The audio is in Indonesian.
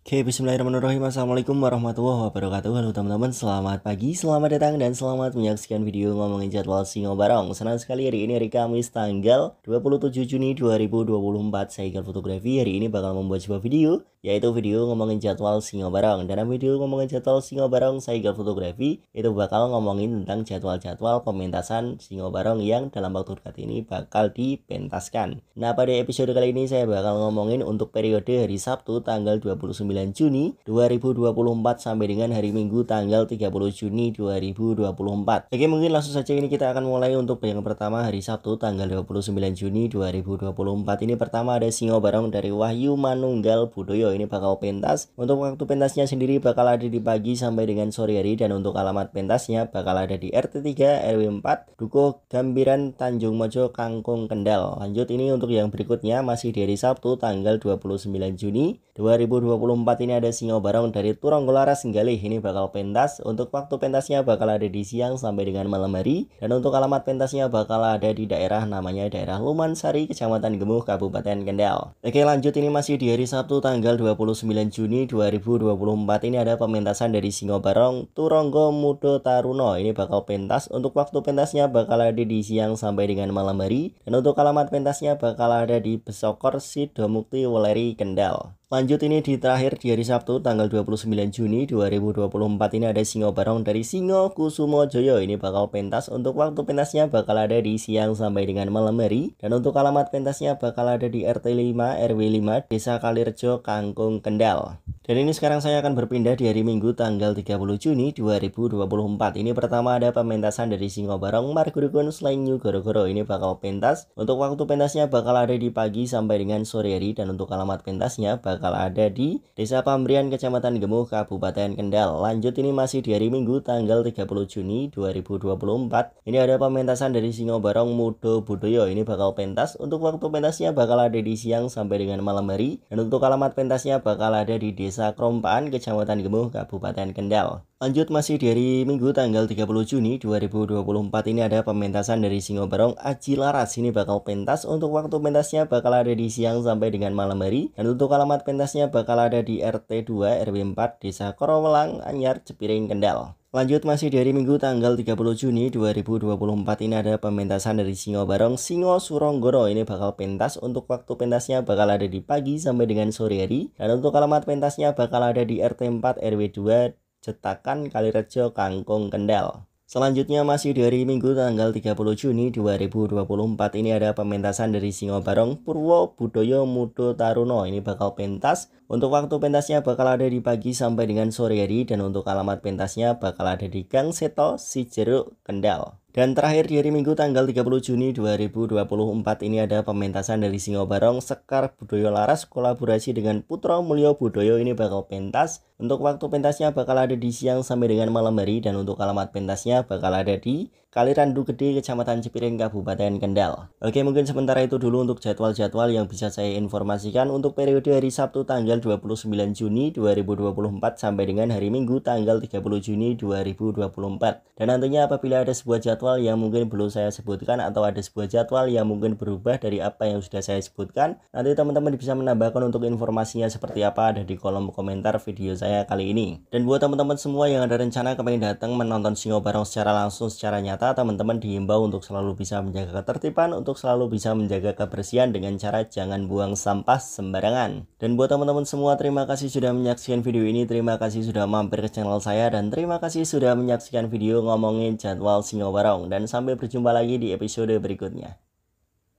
Oke, okay, bismillahirrahmanirrahim. Assalamualaikum warahmatullahi wabarakatuh. Halo teman-teman, selamat pagi, selamat datang, dan selamat menyaksikan video ngomongin jadwal Singo Barong. Senang sekali hari ini hari Kamis tanggal 27 Juni 2024. Saya Iqbal Fotografi, hari ini bakal membuat sebuah video, yaitu video ngomongin jadwal Singo Barong. Dalam video ngomongin jadwal Singo Barong, saya Iqbal Fotografi, itu bakal ngomongin tentang jadwal-jadwal pementasan Singo Barong yang dalam waktu dekat ini bakal dipentaskan. Nah, pada episode kali ini saya bakal ngomongin untuk periode hari Sabtu tanggal 29 Juni 2024 sampai dengan hari Minggu tanggal 30 Juni 2024. Oke, mungkin langsung saja ini kita akan mulai untuk yang pertama hari Sabtu tanggal 29 Juni 2024. Ini pertama ada Singo Barong dari Wahyu Manunggal Budoyo. Ini bakal pentas. Untuk waktu pentasnya sendiri bakal ada di pagi sampai dengan sore hari dan untuk alamat pentasnya bakal ada di RT3 RW 4 Dukuh Gambiran Tanjung Mojo Kangkung Kendal. Lanjut ini untuk yang berikutnya masih dari Sabtu tanggal 29 Juni 2024 24 ini ada single bareng dari turonggolaras Singgale ini bakal pentas untuk waktu pentasnya bakal ada di siang sampai dengan malam hari dan untuk alamat pentasnya bakal ada di daerah namanya daerah Lumansari Kecamatan Gemuh Kabupaten Kendal oke lanjut ini masih di hari Sabtu tanggal 29 Juni 2024 ini ada pementasan dari singo barong Turonggo Mudo Taruno ini bakal pentas untuk waktu pentasnya bakal ada di siang sampai dengan malam hari dan untuk alamat pentasnya bakal ada di Besokor Sidomukti Weleri Kendal Lanjut ini di terakhir di hari Sabtu tanggal 29 Juni 2024 ini ada Singo Barong dari Singo Kusumo Joyo Ini bakal pentas untuk waktu pentasnya bakal ada di siang sampai dengan malam hari Dan untuk alamat pentasnya bakal ada di RT 5 RW 5 Desa Kalirjo Kangkung Kendal dan ini sekarang saya akan berpindah di hari Minggu tanggal 30 Juni 2024. Ini pertama ada pementasan dari Singobarong Margurukun New Goro-Goro. Ini bakal pentas. Untuk waktu pentasnya bakal ada di pagi sampai dengan sore hari dan untuk alamat pentasnya bakal ada di Desa Pamrian Kecamatan Gemuh Kabupaten Kendal. Lanjut ini masih di hari Minggu tanggal 30 Juni 2024. Ini ada pementasan dari Singo Barong Mudo Budoyo. Ini bakal pentas. Untuk waktu pentasnya bakal ada di siang sampai dengan malam hari dan untuk alamat pentasnya bakal ada di Desa Desa Krompaan, Kecamatan Gemuh, Kabupaten Kendal. Lanjut masih dari Minggu tanggal 30 Juni 2024 ini ada pementasan dari Singobarong Aji Laras. Ini bakal pentas untuk waktu pentasnya bakal ada di siang sampai dengan malam hari. Dan untuk alamat pentasnya bakal ada di RT2 RW4 Desa Korowelang, Anyar, Cepiring, Kendal. Lanjut masih dari minggu tanggal 30 Juni 2024 ini ada pementasan dari Singo Barong Singo Suronggoro ini bakal pentas untuk waktu pentasnya bakal ada di pagi sampai dengan sore hari dan untuk alamat pentasnya bakal ada di RT 4 RW 2 Cetakan Kalirejo Kangkung Kendal. Selanjutnya masih dari Minggu tanggal 30 Juni 2024 ini ada pementasan dari Singo Barong Purwo Budoyo Mudo Taruno ini bakal pentas. Untuk waktu pentasnya bakal ada di pagi sampai dengan sore hari dan untuk alamat pentasnya bakal ada di Gang Seto Sijeruk Kendal. Dan terakhir di hari Minggu tanggal 30 Juni 2024 ini ada pementasan dari Singo Barong Sekar Budoyo Laras kolaborasi dengan Putra Mulyo Budoyo ini bakal pentas. Untuk waktu pentasnya bakal ada di siang sampai dengan malam hari dan untuk alamat pentasnya bakal ada di Kali Randu Gede, Kecamatan Cipiring, Kabupaten Kendal. Oke, mungkin sementara itu dulu untuk jadwal-jadwal yang bisa saya informasikan untuk periode hari Sabtu tanggal 29 Juni 2024 sampai dengan hari Minggu tanggal 30 Juni 2024. Dan nantinya apabila ada sebuah jadwal yang mungkin belum saya sebutkan atau ada sebuah jadwal yang mungkin berubah dari apa yang sudah saya sebutkan, nanti teman-teman bisa menambahkan untuk informasinya seperti apa ada di kolom komentar video saya kali ini. Dan buat teman-teman semua yang ada rencana kepengen datang menonton Singo Barong secara langsung secara nyata kata, teman-teman dihimbau untuk selalu bisa menjaga ketertiban, untuk selalu bisa menjaga kebersihan dengan cara jangan buang sampah sembarangan. Dan buat teman-teman semua, terima kasih sudah menyaksikan video ini, terima kasih sudah mampir ke channel saya, dan terima kasih sudah menyaksikan video ngomongin jadwal singa warung. Dan sampai berjumpa lagi di episode berikutnya.